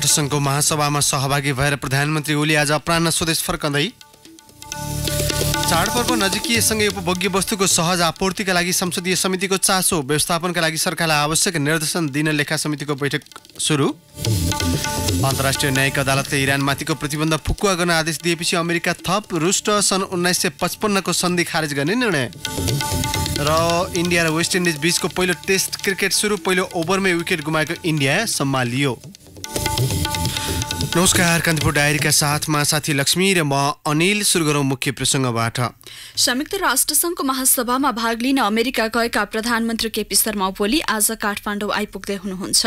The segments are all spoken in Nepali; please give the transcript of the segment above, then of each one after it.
राष्ट्रसङ्घको महासभामा सहभागी भएर प्रधानमन्त्री ओली आज अपरान्न स्वदेश फर्कँदै चाडपर्व नजिकीयसँगै उपभोग्य वस्तुको सहज आपूर्तिका लागि संसदीय समितिको चासो व्यवस्थापनका लागि सरकारलाई आवश्यक निर्देशन दिन लेखा समितिको बैठक सुरु अन्तर्राष्ट्रिय न्यायिक अदालतले इरानमाथिको प्रतिबन्ध फुकुवा गर्न आदेश दिएपछि अमेरिका थप रुष्ट सन् उन्नाइस सय पचपन्नको सन्धि खारेज गर्ने निर्णय र इन्डिया र वेस्ट इन्डिज बिचको पहिलो टेस्ट क्रिकेट सुरु पहिलो ओभरमै विकेट गुमाएको इन्डिया सम्हालियो नमस्कार कान्तिपुर डायरीका साथमा साथी लक्ष्मी र म अनिल सुरु गरौँ मुख्य प्रसङ्गबाट संयुक्त राष्ट्र महासभामा भाग लिन अमेरिका गएका प्रधानमन्त्री केपी शर्मा ओली आज काठमाडौँ आइपुग्दै हुनुहुन्छ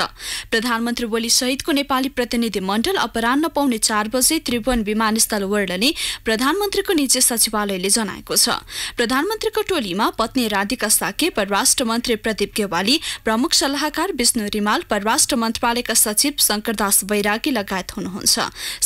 प्रधानमन्त्री ओली सहितको नेपाली प्रतिनिधि मण्डल अपरान्न पाउने चार बजे त्रिभुवन विमानस्थल वर्ल्डले प्रधानमन्त्रीको निजी सचिवालयले जनाएको छ प्रधानमन्त्रीको टोलीमा पत्नी राधिका साके परराष्ट्र मन्त्री प्रदीप गेवाली प्रमुख सल्लाहकार विष्णु रिमाल परराष्ट्र मन्त्रालयका सचिव शङ्करदास बैरागी लगायत हुनुहुन्छ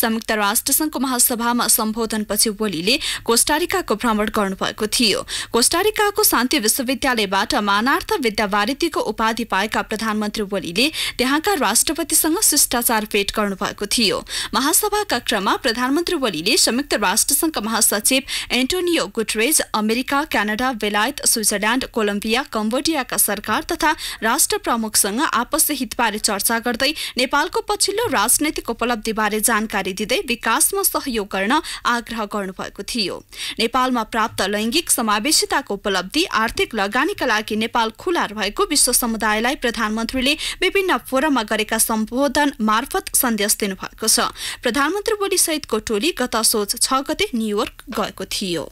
संयुक्त राष्ट्र महासभामा सम्बोधनपछि ओलीले कोष्टारिकाको भ्रमण गर्नु गर्नुभएको थियो कोष्टारिकाको शान्ति विश्वविद्यालयबाट मानार्थ विद्यावारिधीको उपाधि पाएका प्रधानमन्त्री ओलीले त्यहाँका राष्ट्रपतिसँग शिष्टाचार भेट गर्नुभएको थियो महासभाका क्रममा प्रधानमन्त्री ओलीले संयुक्त राष्ट्रसंघका महासचिव एन्टोनियो गुटरेज अमेरिका क्यानाडा बेलायत स्विजरल्याण्ड कोलम्बिया कम्बोडियाका सरकार तथा राष्ट्र प्रमुखसँग आपसी हितबारे चर्चा गर्दै नेपालको पछिल्लो राजनैतिक उपलब्धिबारे जानकारी दिँदै विकासमा सहयोग गर्न आग्रह गर्नुभएको थियो नेपालमा प्राप्त पर्याप्त लैङ्गिक समावेशिताको उपलब्धि आर्थिक लगानीका लागि नेपाल खुला रहेको विश्व समुदायलाई प्रधानमन्त्रीले विभिन्न फोरममा गरेका सम्बोधन मार्फत सन्देश दिनुभएको छ प्रधानमन्त्री बोलीसहितको टोली गत सोच छ गते न्युयोर्क गएको थियो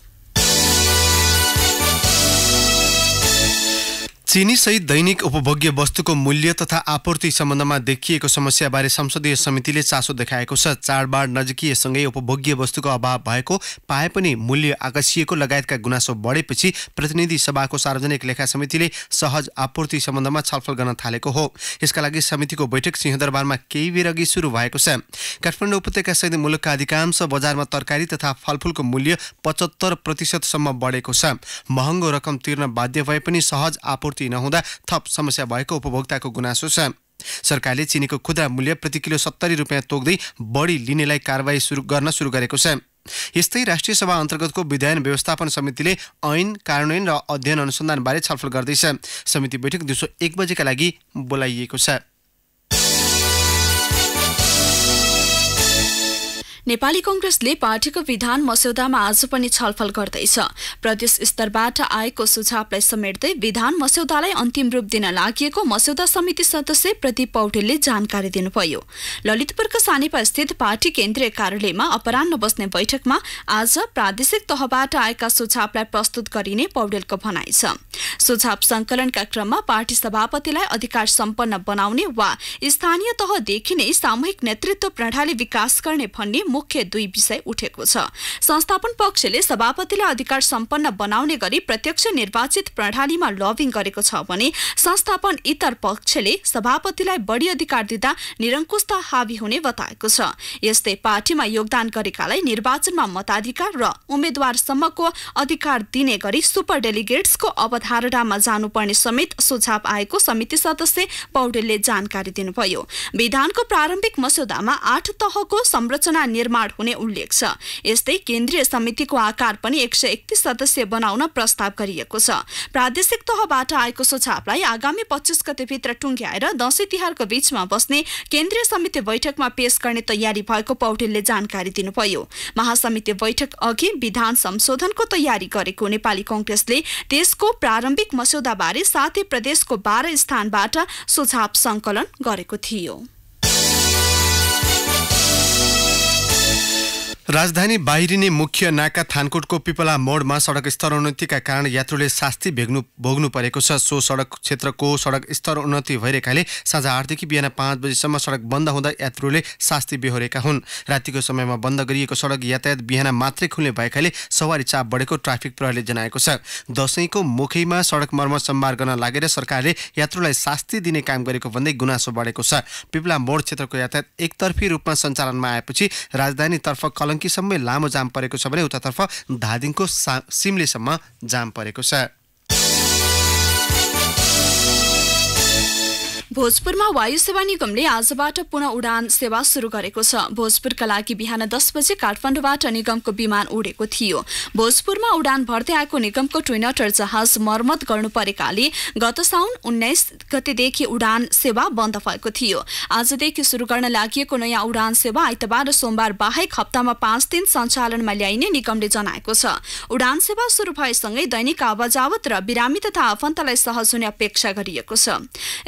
सहित दैनिक उपभोग्य वस्तुको मूल्य तथा आपूर्ति सम्बन्धमा देखिएको समस्याबारे संसदीय समितिले चासो देखाएको छ चाडबाड नजिकीयसँगै उपभोग्य वस्तुको अभाव भएको पाए पनि मूल्य आकर्षिएको लगायतका गुनासो बढेपछि प्रतिनिधि सभाको सार्वजनिक लेखा समितिले सहज आपूर्ति सम्बन्धमा छलफल गर्न थालेको हो यसका लागि समितिको बैठक सिंहदरबारमा केही बेर अघि सुरु भएको छ काठमाडौँ उपत्यकासहित मुलुकका अधिकांश बजारमा तरकारी तथा फलफुलको मूल्य पचहत्तर प्रतिशतसम्म बढेको छ महँगो रकम तिर्न बाध्य भए पनि सहज आपूर्ति आपूर्ति नहुँदा थप समस्या भएको उपभोक्ताको गुनासो छ सरकारले चिनीको खुद्रा मूल्य प्रति किलो सत्तरी रुपियाँ तोक्दै बढी लिनेलाई कारवाही सुरु गर्न सुरु गरेको छ यस्तै राष्ट्रिय सभा अन्तर्गतको विधायन व्यवस्थापन समितिले ऐन कार्यान्वयन र अध्ययन अनुसन्धानबारे छलफल गर्दैछ समिति बैठक दिउँसो एक बजेका लागि बोलाइएको छ नेपाली कंग्रेसले पार्टीको विधान मस्यौदामा आज पनि छलफल गर्दैछ प्रदेश स्तरबाट आएको सुझावलाई समेट्दै विधान मस्यौदालाई अन्तिम रूप दिन लागि मस्यौदा समिति सदस्य प्रदीप पौडेलले जानकारी दिनुभयो ललितपुरको सानेपा स्थित पार्टी केन्द्रीय कार्यालयमा अपरान्न बस्ने बैठकमा आज प्रादेशिक तहबाट आएका सुझावलाई प्रस्तुत गरिने पौडेलको भनाइ छ सुझाव संकलनका क्रममा पार्टी सभापतिलाई अधिकार सम्पन्न बनाउने वा स्थानीय तहदेखि नै सामूहिक नेतृत्व प्रणाली विकास गर्ने भन्ने मुख्य दुई विषय उठेको छ संस्थापन पक्षले सभापतिलाई अधिकार सम्पन्न बनाउने गरी प्रत्यक्ष निर्वाचित प्रणालीमा लबिङ गरेको छ भने संस्थापन इतर पक्षले सभापतिलाई बढी अधिकार दिँदा निरङ्कुशता हावी हुने बताएको छ यस्तै पार्टीमा योगदान गरेकालाई निर्वाचनमा मताधिकार र उम्मेद्वारसम्मको अधिकार दिने गरी सुपर डेलिगेट्सको अवधारणामा जानुपर्ने समेत सुझाव आएको समिति सदस्य पौडेलले जानकारी दिनुभयो विधानको प्रारम्भिक मस्यौदामा आठ तहको संरचना निर्माण हुने उल्लेख छ यस्तै केन्द्रीय समितिको आकार पनि एक सय एकतिस सदस्य बनाउन प्रस्ताव गरिएको छ प्रादेशिक तहबाट आएको सुझावलाई आगामी पच्चिस भित्र टुङ्ग्याएर दसैँ तिहारको बीचमा बस्ने केन्द्रीय समिति बैठकमा पेश गर्ने तयारी भएको पौडेलले जानकारी दिनुभयो महासमिति बैठक अघि विधान संशोधनको तयारी गरेको नेपाली कंग्रेसले देशको प्रारम्भिक मस्यौदाबारे साथै प्रदेशको बाह्र स्थानबाट सुझाव सङ्कलन गरेको थियो राजधानी बाहिरिने मुख्य नाका थानकोटको पिपला मोडमा सडक स्तरोन्नतिका कारण यात्रुले शास्ति भेग्नु भोग्नु परेको छ सो सडक क्षेत्रको सडक स्तरोन्नति भइरहेकाले साँझ आठदेखि बिहान पाँच बजीसम्म सडक बन्द हुँदा यात्रुले शास्ति बेहोरेका हुन् रातिको समयमा बन्द गरिएको सडक यातायात बिहान मात्रै खुल्ने भएकाले सवारी चाप बढेको ट्राफिक प्रहरीले जनाएको छ दसैँको मुखैमा सडक मर्मत सम्भार गर्न लागेर सरकारले यात्रुलाई शास्ति दिने काम गरेको भन्दै गुनासो बढेको छ पिपला मोड क्षेत्रको यातायात एकतर्फी रूपमा सञ्चालनमा आएपछि राजधानीतर्फ कलङ सोलङ्कीसम्मै लामो जाम परेको छ भने उतातर्फ धादिङको सिम्लेसम्म जाम परेको छ भोजपुरमा वायु सेवा निगमले आजबाट पुनः उडान सेवा सुरु गरेको छ भोजपुरका लागि बिहान दस बजे काठमाडौँबाट निगमको विमान उडेको थियो भोजपुरमा उडान भर्दै आएको निगमको ट्विनटर जहाज मर्मत गर्नु परेकाले गत साउन उन्नाइस गतेदेखि उडान सेवा बन्द भएको थियो आजदेखि सुरु गर्न लागि नयाँ उडान सेवा आइतबार र सोमबार बाहेक हप्तामा पाँच दिन सञ्चालनमा ल्याइने निगमले जनाएको छ उडान सेवा सुरु भएसँगै दैनिक आवाजावत र बिरामी तथा आफन्तलाई सहज हुने अपेक्षा गरिएको छ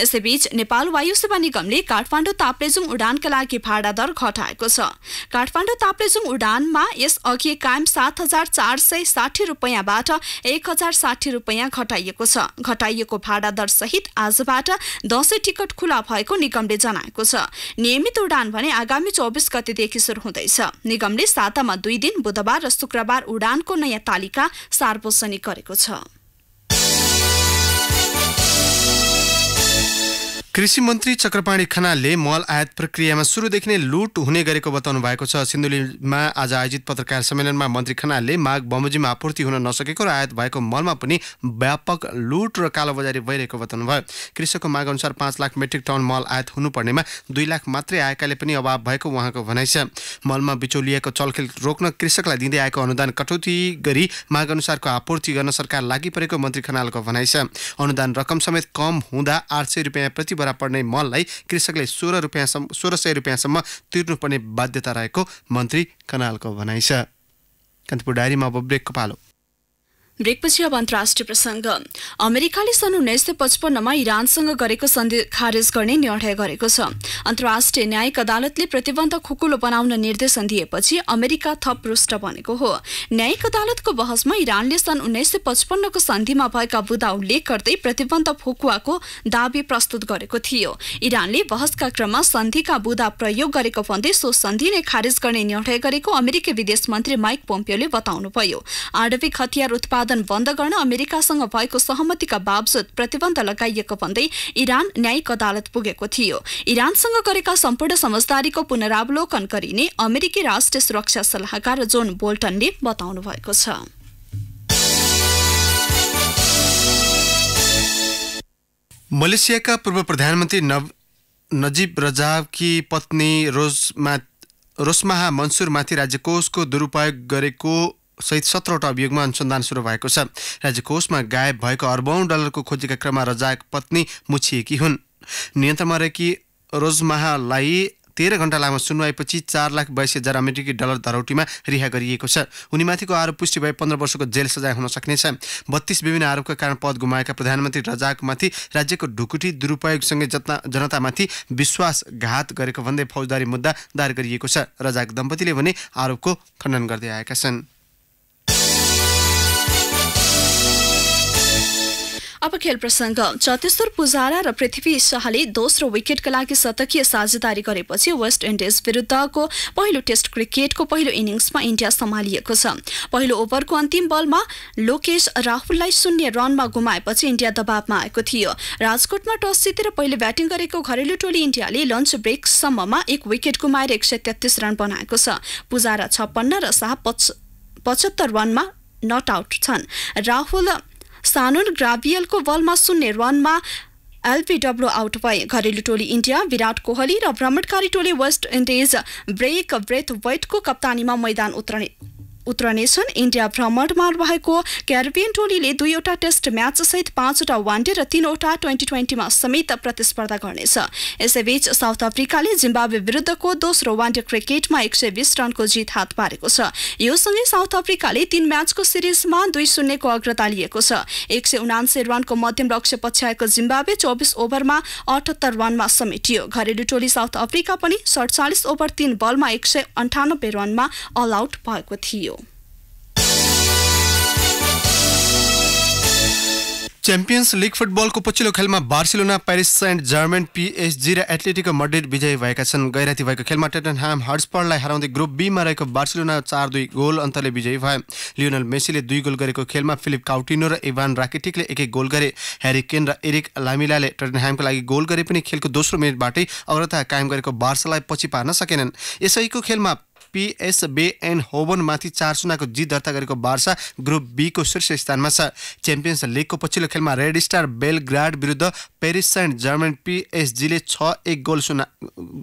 यसैबीच नेपाल वायुसेवा निगमले काठमाडौँ ताप्लेजुङ उडानका लागि भाडा दर घटाएको छ काठमाडौँ ताप्लेजुङ उडानमा यसअघि कायम सात हजार चार सय साठी रुपियाँबाट एक हजार साठी रुपियाँ घटाइएको छ घटाइएको भाडा दर सहित आजबाट दसैँ टिकट खुला भएको निगमले जनाएको छ नियमित उडान भने आगामी चौबिस गतिदेखि सुरु हुँदैछ निगमले सातामा दुई दिन बुधबार र शुक्रबार उडानको नयाँ तालिका सार्वजनिक गरेको छ कृषि मन्त्री चक्रपाणी खनालले मल आयात प्रक्रियामा सुरुदेखि नै लुट हुने गरेको बताउनु भएको छ सिन्धुलीमा आज आयोजित पत्रकार सम्मेलनमा मन्त्री खनालले माघ बमोजिममा आपूर्ति हुन नसकेको र आयात भएको मलमा पनि व्यापक लुट र कालोबजारी भइरहेको बताउनुभयो कृषकको माग अनुसार पाँच लाख मेट्रिक टन मल आयात हुनुपर्नेमा दुई लाख मात्रै आएकाले पनि अभाव भएको उहाँको भनाइ छ मलमा बिचौलिएको चलखेल रोक्न कृषकलाई दिँदै आएको अनुदान कटौती गरी माग अनुसारको आपूर्ति गर्न सरकार लागि परेको मन्त्री खनालको भनाइ छ अनुदान रकम समेत कम हुँदा आठ सय रुपियाँ प्रति बोरा पर्ने मललाई कृषकले सोह्र रुपियाँसम्म सोह्र सय रुपियाँसम्म तिर्नुपर्ने बाध्यता रहेको मन्त्री कनालको भनाइ छ कान्तिपुर डायरीमा अब ब्रेकको पालो ब्रेकपछि अन्तर्राष्ट्रिय प्रसङ्ग अमेरिकाले सन् उन्नाइस सय पचपन्नमा इरानसँग गरेको सन्धि खारेज गर्ने निर्णय गरेको छ अन्तर्राष्ट्रिय न्यायिक अदालतले प्रतिबन्ध खुकुलो बनाउन निर्देशन दिएपछि अमेरिका थप रुष्ट बनेको हो न्यायिक अदालतको बहसमा इरानले सन् उन्नाइस सय पचपन्नको सन्धिमा भएका बुदा उल्लेख गर्दै प्रतिबन्ध फुकुवाको दावी प्रस्तुत गरेको थियो इरानले बहसका क्रममा सन्धिका बुदा प्रयोग गरेको भन्दै सो सन्धि नै खारेज गर्ने निर्णय गरेको अमेरिकी विदेश मन्त्री माइक पोम्पियोले बताउनुभयो आणविक हतियार उत्पादन उत्पादन बन्द गर्न अमेरिकासँग भएको सहमतिका बावजुद प्रतिबन्ध लगाइएको भन्दै इरान न्यायिक अदालत पुगेको थियो इरानसँग गरेका सम्पूर्ण समझदारीको पुनरावलोकन गरिने अमेरिकी राष्ट्रिय सुरक्षा सल्लाहकार जोन बोल्टनले बताउनु भएको छ मलेसियाका पूर्व प्रधानमन्त्री नव नजिब रजाबकी पत्नी रोजमा रोस्माहा मन्सुरमाथि कोषको दुरुपयोग गरेको सहित सत्रवटा अभियोगमा अनुसन्धान सुरु भएको छ राज्य कोषमा गायब भएको अर्बौँ डलरको खोजीका क्रममा रजाक पत्नी मुछिएकी हुन् नियन्त्रणमा रहेकी रोजमाहालाई तेह्र घन्टा लामो सुनवाईपछि चार लाख बाइस हजार अमेरिकी डलर धरौटीमा रिहा गरिएको छ उनीमाथिको आरोप पुष्टि भए पन्ध्र वर्षको जेल सजाय हुन सक्नेछ बत्तीस विभिन्न आरोपका कारण पद गुमाएका प्रधानमन्त्री रजाकमाथि राज्यको ढुकुटी दुरुपयोगसँगै जनतामाथि विश्वासघात गरेको भन्दै फौजदारी मुद्दा दायर गरिएको छ रजाक दम्पतिले भने आरोपको खण्डन गर्दै आएका छन् अब खेल प्रसङ्ग चतेश्वर पुजारा र पृथ्वी शाहले दोस्रो विकेटका लागि शतकीय साझेदारी गरेपछि वेस्ट इन्डिज विरुद्धको पहिलो टेस्ट क्रिकेटको पहिलो इनिङ्समा इन्डिया सम्हालिएको छ पहिलो ओभरको अन्तिम बलमा लोकेश राहुललाई शून्य रनमा गुमाएपछि इन्डिया दबावमा आएको थियो राजकोटमा टस जितेर पहिले ब्याटिङ गरेको घरेलु टोली इन्डियाले लन्च ब्रेकसम्ममा एक विकेट गुमाएर एक रन बनाएको छ पुजारा छप्पन्न र शाह पच पचहत्तर रनमा नट आउट छन् राहुल सानुन ग्राभियलको बलमा शून्य रनमा एलपीडब्ल्यू आउट भए घरेलु टोली इन्डिया विराट कोहली र भ्रमणकारी टोली वेस्ट इन्डिज ब्रेक ब्रेथ वेटको कप्तानीमा मैदान उत्रने उत्रनेछन् इन्डिया भ्रमणमा रहेको क्यारिबियन टोलीले दुईवटा टेस्ट म्याचसहित पाँचवटा वानडे र तीनवटा ट्वेन्टी ट्वेन्टीमा समेत प्रतिस्पर्धा गर्नेछ यसैबीच साउथ अफ्रिकाले जिम्बावे विरुद्धको दोस्रो वानडे क्रिकेटमा एक सय बिस रनको जित हात पारेको छ यो सँगै साउथ अफ्रिकाले तीन म्याचको सिरिजमा दुई शून्यको अग्रता लिएको छ एक सय उनान्से रनको मध्यम लक्ष्य पछ्याएको जिम्बावे चौबिस ओभरमा अठहत्तर रनमा समेटियो घरेलु टोली साउथ अफ्रिका पनि सडचालिस ओभर तीन बलमा एक सय अन्ठानब्बे रनमा अल आउट भएको थियो च्याम्पियन्स लिग फुटबलको पछिल्लो खेलमा बार्सिलोना प्यारिस सेन्ट जर्मन पिएचजी र एथलेटिको मड्रिड विजयी भएका छन् गैराती भएको खेलमा टेटनह्याम हर्सपर्डलाई हराउँदै ग्रुप बीमा रहेको बार्सिलोना चार दुई गोल अन्तरले विजयी भए लियोनल मेसीले दुई गोल गरेको खेलमा फिलिप काउटिनो र इभान राकेटिकले एक एक गोल गरे ह्यारी केन र एरिक लामिलाले टेटनह्यामको लागि गोल गरे पनि खेलको दोस्रो मिनटबाटै अग्रता कायम गरेको बार्सालाई पछि पार्न सकेनन् यसैको खेलमा पिएसबे एन एन्ड होबनमाथि चार सुनाको जित दर्ता गरेको वार्षा ग्रुप बीको शीर्ष स्थानमा छ च्याम्पियन्स लिगको पछिल्लो खेलमा रेड स्टार बेलग्राड विरुद्ध पेरिस सेन्ट जर्मन पिएसजीले छ एक गोल सुना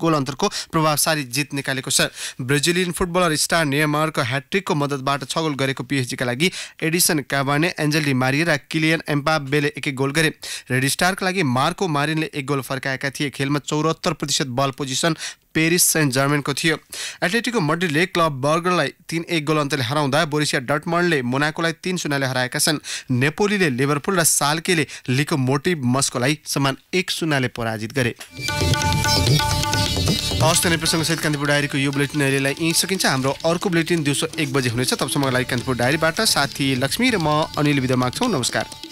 गोल अन्तरको प्रभावशाली जित निकालेको छ ब्राजिलियन फुटबलर स्टार नेमारको ह्याट्रिकको मद्दतबाट छ गोल गरेको पिएचजीका लागि एडिसन काबाने एन्जेली डी मारिए र किलियन एम्पाबेले एक एक गोल गरे रेड स्टारका लागि मार्को मारिनले एक गोल फर्काएका थिए खेलमा चौरात्तर प्रतिशत बल पोजिसन पेरिस सेन्ट जर्मेनको थियो एथलेटिको मड्रिडले क्लब बर्गरलाई तिन एक गोल अन्तले हराउँदा बोरिसिया डटमन्डले मोनाकोलाई तिन शून्यले हराएका छन् नेपोलीले लिभरपुल र सालकेले लिको मोटिभ मस्कोलाई समान एक शून्यले पराजित गरे हवस् त सहित कान्तिपुर डायरीको यो बुलेटिन अहिलेलाई यहीँ सकिन्छ हाम्रो अर्को बुलेटिन दिउँसो एक बजे हुनेछ तपाईँसँग लागि कान्तिपुर डायरीबाट साथी लक्ष्मी र म अनिल विदा माग्छौँ नमस्कार